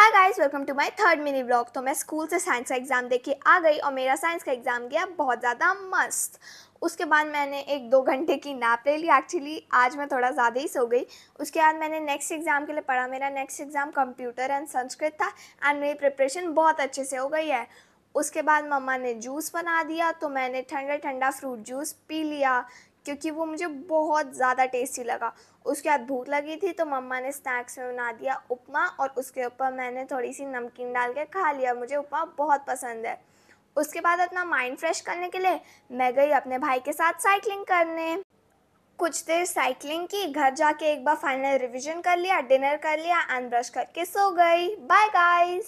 hi guys welcome to my third mini blog तो मैं school से साइंस का एग्ज़ाम देके आ गई और मेरा साइंस का एग्ज़ाम गया बहुत ज़्यादा मस्त उसके बाद मैंने एक दो घंटे की नाप ले ली एक्चुअली आज मैं थोड़ा ज़्यादा ही सो गई उसके बाद मैंने नेक्स्ट एग्ज़ाम के लिए पढ़ा मेरा next exam computer and Sanskrit था एंड मेरी प्रिपरेशन बहुत अच्छे से हो गई है उसके बाद मम्मा ने जूस बना दिया तो मैंने ठंडा ठंडा फ्रूट जूस पी लिया क्योंकि वो मुझे बहुत ज़्यादा टेस्टी लगा उसके बाद भूख लगी थी तो मम्मा ने स्नैक्स में बना दिया उपमा और उसके ऊपर मैंने थोड़ी सी नमकीन डाल के खा लिया मुझे उपमा बहुत पसंद है उसके बाद अपना माइंड फ्रेश करने के लिए मैं गई अपने भाई के साथ साइकिलिंग करने कुछ देर साइकिलिंग की घर जाके एक बार फाइनल रिवीजन कर लिया डिनर कर लिया एंड ब्रश करके सो गई बाय गाइस